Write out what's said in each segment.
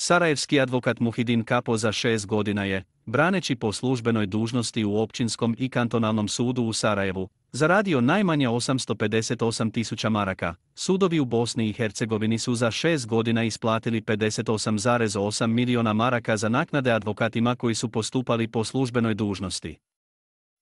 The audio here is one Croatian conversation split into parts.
Sarajevski advokat Muhidin Kapo za šest godina je, braneći po službenoj dužnosti u općinskom i kantonalnom sudu u Sarajevu, zaradio najmanje 858 tisuća maraka. Sudovi u Bosni i Hercegovini su za šest godina isplatili 58,8 miliona maraka za naknade advokatima koji su postupali po službenoj dužnosti.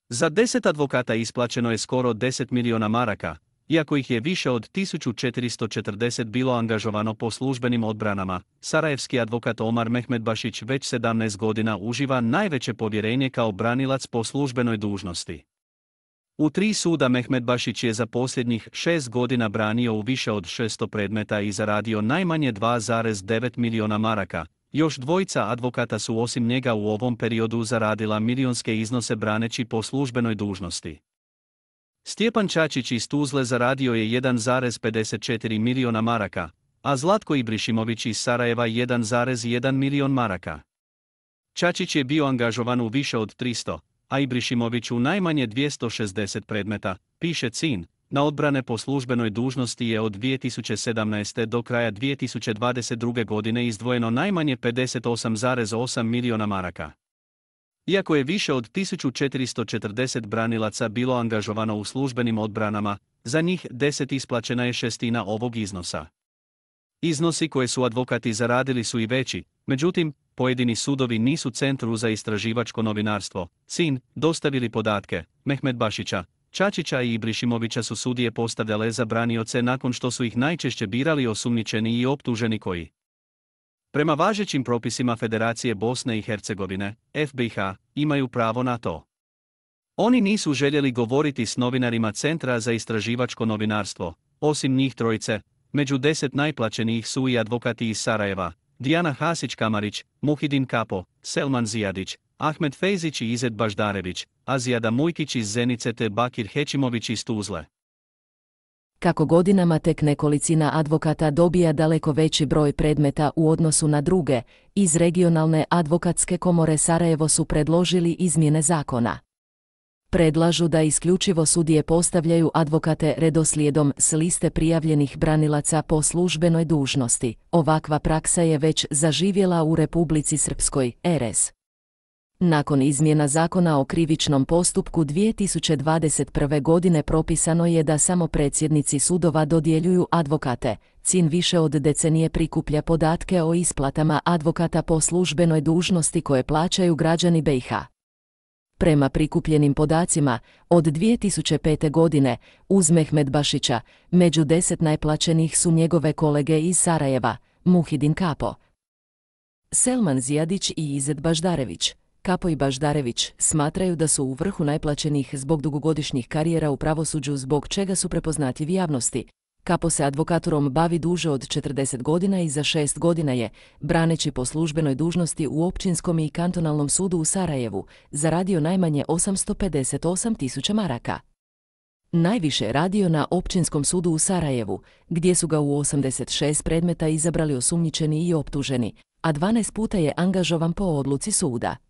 Za deset advokata isplaćeno je skoro 10 miliona maraka, iako ih je više od 1440 bilo angažovano po službenim odbranama, sarajevski advokat Omar Mehmedbašić već 17 godina uživa najveće povjerenje kao branilac po službenoj dužnosti. U tri suda Mehmed je za posljednjih šest godina branio u više od 600 predmeta i zaradio najmanje 2,9 miliona maraka. Još dvojica advokata su osim njega u ovom periodu zaradila milionske iznose braneći po službenoj dužnosti. Stjepan Čačić iz Tuzle zaradio je 1,54 milijuna maraka, a Zlatko Ibrišimović iz Sarajeva 1,1 milion maraka. Čačić je bio angažovan u više od 300, a Ibrišimović u najmanje 260 predmeta, piše Cin, na odbrane po službenoj dužnosti je od 2017. do kraja 2022. godine izdvojeno najmanje 58,8 milijuna maraka. Iako je više od 1440 branilaca bilo angažovano u službenim odbranama, za njih 10 isplaćena je šestina ovog iznosa. Iznosi koje su advokati zaradili su i veći, međutim, pojedini sudovi nisu Centru za istraživačko novinarstvo, sin, dostavili podatke, Mehmed Bašića, Čačića i Ibrišimovića su sudije postavljale za branioce nakon što su ih najčešće birali osumničeni i optuženi koji Prema važećim propisima Federacije Bosne i Hercegovine, FBH, imaju pravo na to. Oni nisu željeli govoriti s novinarima Centra za istraživačko novinarstvo, osim njih trojice, među deset najplaćenijih su i advokati iz Sarajeva, Dijana Hasić-Kamarić, Muhidin Kapo, Selman Zijadić, Ahmed Fejzić i Izet Baždarević, Azijada Mujkić iz Zenice te Bakir Hećimović iz Tuzle kako godinama tek nekolicina advokata dobija daleko veći broj predmeta u odnosu na druge, iz regionalne advokatske komore Sarajevo su predložili izmjene zakona. Predlažu da isključivo sudije postavljaju advokate redoslijedom s liste prijavljenih branilaca po službenoj dužnosti. Ovakva praksa je već zaživjela u Republici Srpskoj, RS. Nakon izmjena zakona o krivičnom postupku 2021. godine propisano je da samo predsjednici sudova dodjeljuju advokate, CIN više od decenije prikuplja podatke o isplatama advokata po službenoj dužnosti koje plaćaju građani BiH. Prema prikupljenim podacima, od 2005. godine, uz Mehmed Bašića, među deset najplaćenih su njegove kolege iz Sarajeva, Muhidin Kapo, Selman Zijadić i Izet Baždarević. Kapo i Baždarević smatraju da su u vrhu najplaćenih zbog dugogodišnjih karijera u pravosuđu zbog čega su prepoznatljivi javnosti. Kapo se advokaturom bavi duže od 40 godina i za 6 godina je, braneći po službenoj dužnosti u općinskom i kantonalnom sudu u Sarajevu, zaradio najmanje 858 tisuća maraka. Najviše je radio na općinskom sudu u Sarajevu, gdje su ga u 86 predmeta izabrali osumnjičeni i optuženi, a 12 puta je angažovan po odluci suda.